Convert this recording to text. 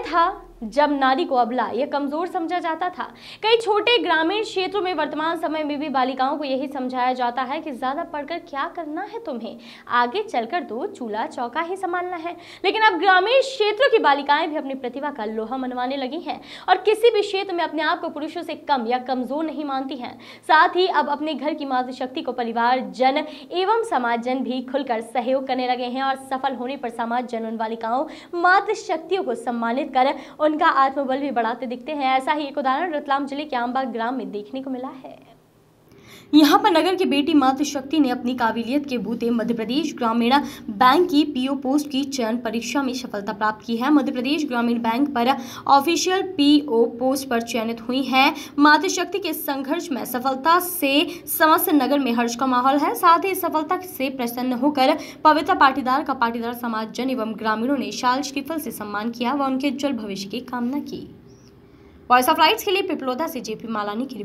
था जब नारी को अबला यह कमजोर समझा जाता था कई छोटे ग्रामीण क्षेत्रों में वर्तमान समय में भी बालिकाओं को यही समझाया जाता है कि ज्यादा पढ़कर क्या करना है तुम्हें आगे चलकर तो चूल्हा चौका ही संभालना है लेकिन अब ग्रामीण क्षेत्रों की बालिकाएं भी अपनी प्रतिभा का लोहा मनवाने लगी हैं और किसी भी क्षेत्र में अपने आप को पुरुषों से कम या कमजोर नहीं मानती हैं साथ ही अब अपने घर की मातृशक्ति को परिवार जन एवं समाज जन भी खुलकर सहयोग करने लगे हैं और सफल होने पर समाज जन उन बालिकाओं मातृशक्तियों को सम्मानित कर उन उनका आत्मबल भी बढ़ाते दिखते हैं ऐसा ही एक उदाहरण रतलाम जिले के आमबाग ग्राम में देखने को मिला है यहाँ पर नगर की बेटी मातृशक्ति ने अपनी काबिलियत के बूते मध्य प्रदेश ग्रामीण बैंक की पीओ पोस्ट की चयन परीक्षा में सफलता प्राप्त की है मध्य प्रदेश ग्रामीण बैंक पर ऑफिशियल पीओ पोस्ट पर चयनित हुई हैं मातृशक्ति के संघर्ष में सफलता से समस्त नगर में हर्ष का माहौल है साथ ही सफलता से प्रसन्न होकर पवित्र पाटीदार का पाटीदार समाज जन एवं ग्रामीणों ने शाल श्रीफल से सम्मान किया व उनके उज्जवल भविष्य की कामना की वॉइस ऑफ राइट्स के लिए पिपलोदा से जेपी मालानी की